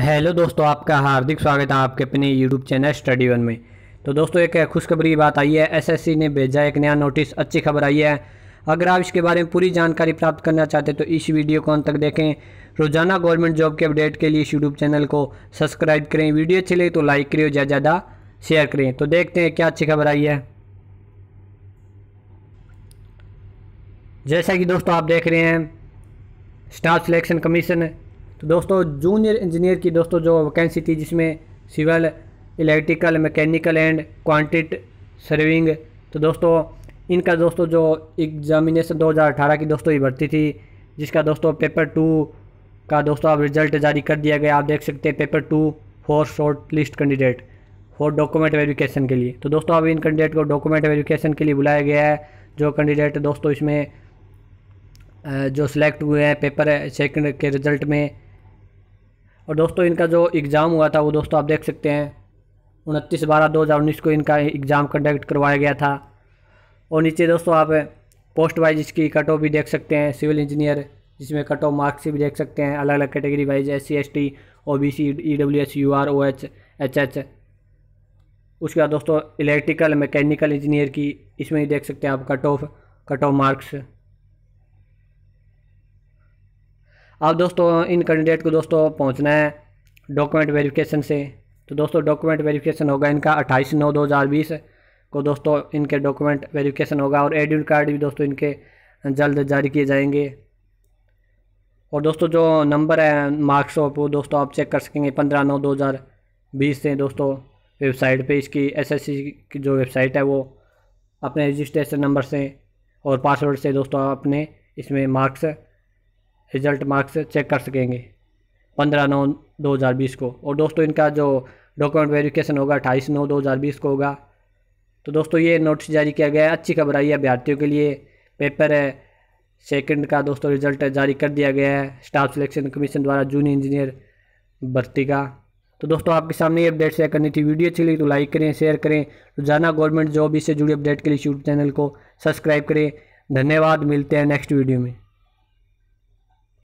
hello दोस्तों आपका हार्दिक स्वागत है आपके अपने यूट्यूब चैनल स्टडी वन में तो दोस्तों एक खुशखबरी बात आई है एसएससी ने भेजा एक नया नोटिस अच्छी खबर आई है अगर आप इसके बारे में पूरी जानकारी प्राप्त करना चाहते हैं तो इस वीडियो को अंत तक देखें रोजाना गवर्नमेंट जॉब के अपडेट के लिए इस यूट्यूब चैनल को सब्सक्राइब करें वीडियो अच्छी लगी तो लाइक करें ज़्यादा ज़्यादा शेयर करें तो देखते हैं क्या अच्छी खबर आई है जैसा कि दोस्तों आप देख रहे हैं स्टाफ सिलेक्शन कमीशन तो दोस्तों जूनियर इंजीनियर की दोस्तों जो वैकेंसी थी जिसमें civil electrical mechanical and quantity surveying तो दोस्तों इनका दोस्तों जो एग्जामिनेशन 2018 की दोस्तों ये भर्ती थी जिसका दोस्तों पेपर टू का दोस्तों अब रिजल्ट जारी कर दिया गया आप देख सकते हैं paper two for short list candidate for document verification के लिए तो दोस्तों अब इन कैंडिडेट को डॉक्यूमेंट वेरिफिकेशन के लिए बुलाया गया है जो कैंडिडेट दोस्तों इसमें जो सिलेक्ट हुए हैं पेपर सेकंड के रिजल्ट में और दोस्तों इनका जो एग्ज़ाम हुआ था वो दोस्तों आप देख सकते हैं उनतीस बारह दो हज़ार उन्नीस को इनका एग्ज़ाम कंडक्ट करवाया गया था और नीचे दोस्तों आप पोस्ट वाइज इसकी कट ऑफ भी देख सकते हैं सिविल इंजीनियर जिसमें कट ऑफ मार्क्स भी देख सकते हैं अलग अलग category wise S C S T O B C E W S U R O H H H उसके बाद दोस्तों इलेक्ट्रिकल मैकेनिकल इंजीनियर की इसमें ही देख सकते हैं आप cut off cut off marks अब दोस्तों इन कैंडिडेट को दोस्तों पहुंचना है डॉक्यूमेंट वेरिफिकेशन से तो दोस्तों डॉक्यूमेंट वेरिफिकेशन होगा इनका अट्ठाईस नौ दो हज़ार बीस को दोस्तों इनके डॉक्यूमेंट वेरिफिकेशन होगा और एडमिट कार्ड भी दोस्तों इनके जल्द जारी किए जाएंगे और दोस्तों जो नंबर है मार्क्स ऑफ वो दोस्तों आप चेक कर सकेंगे पंद्रह नौ दो हज़ार बीस से दोस्तों वेबसाइट पर इसकी सी की जो वेबसाइट है वो अपने रजिस्ट्रेशन नंबर से और पासवर्ड से दोस्तों अपने इसमें मार्क्स रिजल्ट मार्क्स चेक कर सकेंगे पंद्रह नौ दो हज़ार बीस को और दोस्तों इनका जो डॉक्यूमेंट वेरिफिकेशन होगा अट्ठाईस नौ दो हज़ार बीस को होगा तो दोस्तों ये नोटिस जारी किया गया है अच्छी खबर आई है अभ्यर्थियों के लिए पेपर है सेकेंड का दोस्तों रिजल्ट जारी कर दिया गया है स्टाफ सिलेक्शन कमीशन द्वारा जूनियर इंजीनियर भर्ती का तो दोस्तों आपके सामने ये अपडेट शेयर करनी थी वीडियो अच्छी लगी तो लाइक करें शेयर करें रोजाना गवर्नमेंट जॉब इससे जुड़ी अपडेट के लिए यूट्यूब चैनल को सब्सक्राइब करें धन्यवाद मिलते हैं नेक्स्ट वीडियो में